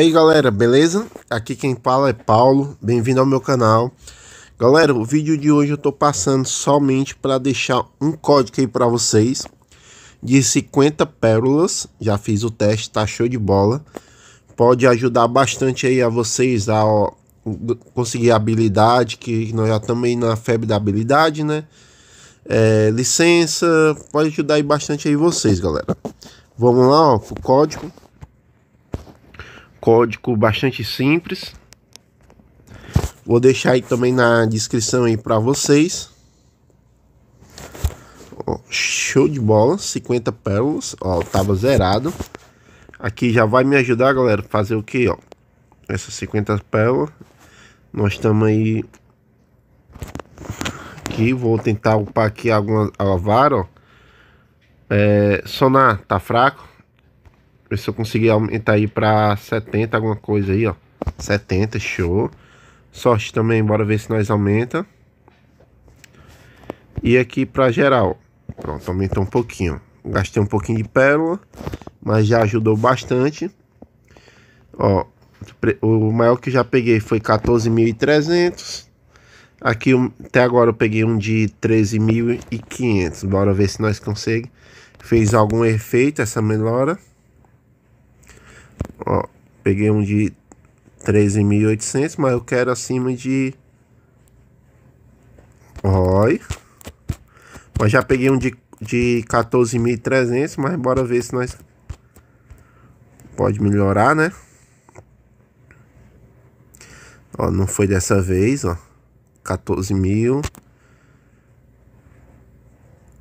E aí galera, beleza? Aqui quem fala é Paulo, bem-vindo ao meu canal. Galera, o vídeo de hoje eu tô passando somente para deixar um código aí para vocês de 50 pérolas. Já fiz o teste, tá show de bola. Pode ajudar bastante aí a vocês a ó, conseguir habilidade, que nós já também na febre da habilidade, né? É, licença, pode ajudar aí bastante aí vocês, galera. Vamos lá, ó, o código código bastante simples. Vou deixar aí também na descrição aí para vocês. Ó, show de bola, 50 pérolas, ó, tava zerado. Aqui já vai me ajudar, galera, fazer o que, ó? Essas 50 pérolas. Nós estamos aí aqui, vou tentar upar aqui alguma a vara, ó. É, sonar, tá fraco? Ver se eu conseguir aumentar aí pra 70, alguma coisa aí, ó. 70, show. Sorte também, bora ver se nós aumenta. E aqui pra geral. Pronto, aumentou um pouquinho. Gastei um pouquinho de pérola, mas já ajudou bastante. Ó, o maior que já peguei foi 14.300. Aqui até agora eu peguei um de 13.500. Bora ver se nós conseguimos. Fez algum efeito essa melhora. Ó, peguei um de 13.800, mas eu quero acima de... Oi. Mas já peguei um de, de 14.300, mas bora ver se nós... Pode melhorar, né? Ó, não foi dessa vez, ó. 14 mil.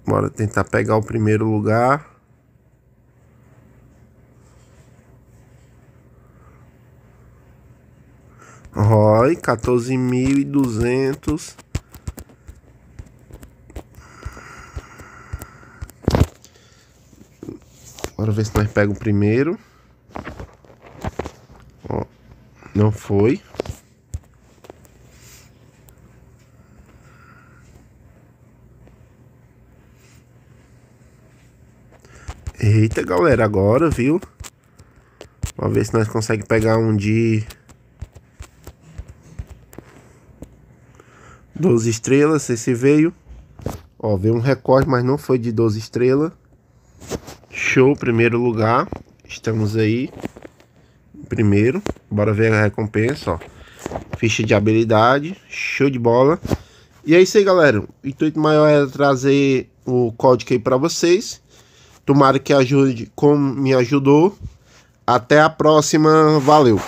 Bora tentar pegar o primeiro lugar. ROI 14.200 Bora ver se nós pega o primeiro Ó, Não foi Eita galera, agora viu Vamos ver se nós conseguimos pegar um de 12 estrelas, esse veio. Ó, veio um recorde, mas não foi de 12 estrelas. Show, primeiro lugar. Estamos aí. Primeiro. Bora ver a recompensa, ó. Ficha de habilidade. Show de bola. E é isso aí, galera. O intuito maior é trazer o código aí para vocês. Tomara que ajude como me ajudou. Até a próxima. Valeu.